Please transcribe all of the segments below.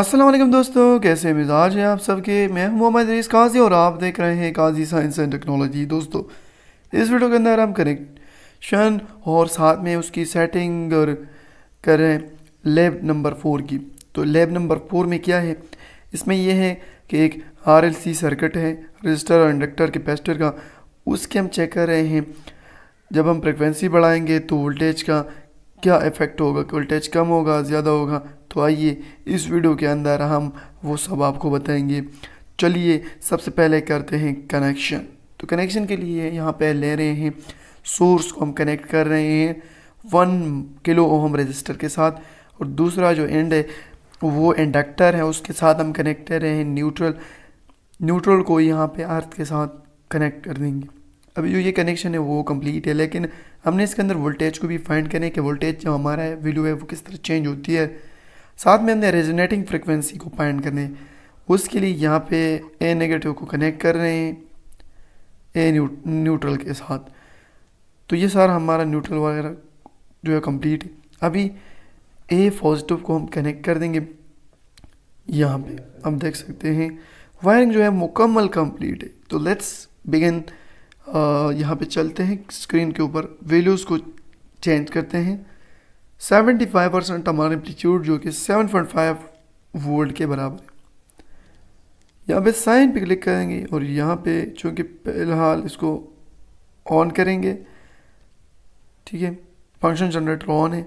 असलम दोस्तों कैसे मिजाज हैं आप सबके मैं हूं मोहम्मद रईस काजी और आप देख रहे हैं काजी साइंस एंड टेक्नोलॉजी दोस्तों इस वीडियो के अंदर हम कनेक्शन और साथ में उसकी सेटिंग और करें लेब नंबर फोर की तो लेब नंबर फोर में क्या है इसमें यह है कि एक आर एल सी सर्किट है रजिस्टर और इंडक्टर कैपेसिटर का उसके हम चेक कर रहे हैं जब हम फ्रिक्वेंसी बढ़ाएंगे तो वोल्टेज का क्या इफेक्ट होगा वोल्टेज कम होगा ज़्यादा होगा तो आइए इस वीडियो के अंदर हम वो सब आपको बताएंगे चलिए सबसे पहले करते हैं कनेक्शन तो कनेक्शन के लिए यहाँ पे ले रहे हैं सोर्स को हम कनेक्ट कर रहे हैं वन किलो ओम रजिस्टर के साथ और दूसरा जो एंड है वो इंडक्टर है उसके साथ हम कनेक्ट कर रहे हैं न्यूट्रल न्यूट्रल को यहाँ पे अर्थ के साथ कनेक्ट कर देंगे अभी जो ये कनेक्शन है वो कंप्लीट है लेकिन हमने इसके अंदर वोल्टेज को भी फाइंड करें कि वोल्टेज जो हमारा वीडियो है वो किस तरह चेंज होती है साथ में हमने रेजोनेटिंग फ्रिक्वेंसी को फाइंड करने उसके लिए यहाँ पे ए नेगेटिव को कनेक्ट कर रहे हैं ए न्यू, न्यूट्रल के साथ तो ये सारा हमारा न्यूट्रल वगैरह जो है कंप्लीट अभी ए पॉजिटिव को हम कनेक्ट कर देंगे यहाँ पे हम देख सकते हैं वायरिंग जो है मुकम्मल कंप्लीट है तो लेट्स बिगिन यहाँ पे चलते हैं स्क्रीन के ऊपर वैल्यूज़ को चेंज करते हैं 75 परसेंट हमारा एम्पलीट्यूड जो कि 7.5 वोल्ट के बराबर है यहाँ पे साइन पे क्लिक करेंगे और यहाँ पे चूँकि फ़िलहाल इसको ऑन करेंगे ठीक है फंक्शन जनरेटर ऑन है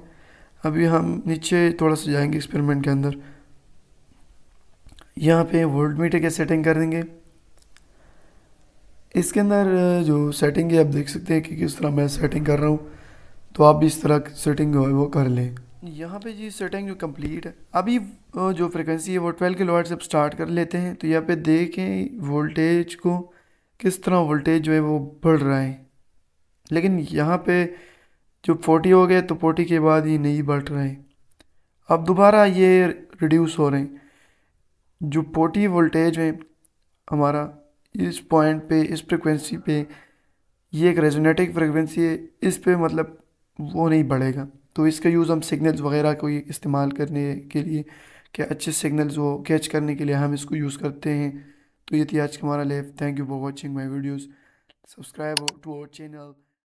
अभी हम नीचे थोड़ा सा जाएंगे एक्सपेरिमेंट के अंदर यहाँ पे वोल्ट मीटर की सेटिंग कर देंगे इसके अंदर जो सेटिंग है आप देख सकते हैं कि किस तरह मैं सेटिंग कर रहा हूँ तो आप इस तरह की सेटिंग जो है वो कर लें यहाँ पे जी सेटिंग जो कंप्लीट है अभी जो फ्रिक्वेंसी है वो ट्वेल्व किलो से स्टार्ट कर लेते हैं तो यहाँ पे देखें वोल्टेज को किस तरह वोल्टेज जो है वो बढ़ रहा है लेकिन यहाँ पे जो फोर्टी हो गए तो फोर्टी के बाद ये नहीं बढ़ रहे अब दोबारा ये रिड्यूस हो रहे हैं जो फोर्टी वोल्टेज है हमारा इस पॉइंट पे इस फ्रिक्वेंसी पे ये एक रेजोनेटिक फ्रिक्वेंसी है इस पे मतलब वो नहीं बढ़ेगा तो इसका यूज़ हम सिग्नल्स वगैरह को इस्तेमाल करने के लिए कि अच्छे सिग्नल्स वो कैच करने के लिए हम इसको यूज़ करते हैं तो ये थी आज का हमारा लेफ thank you for watching my videos subscribe to our channel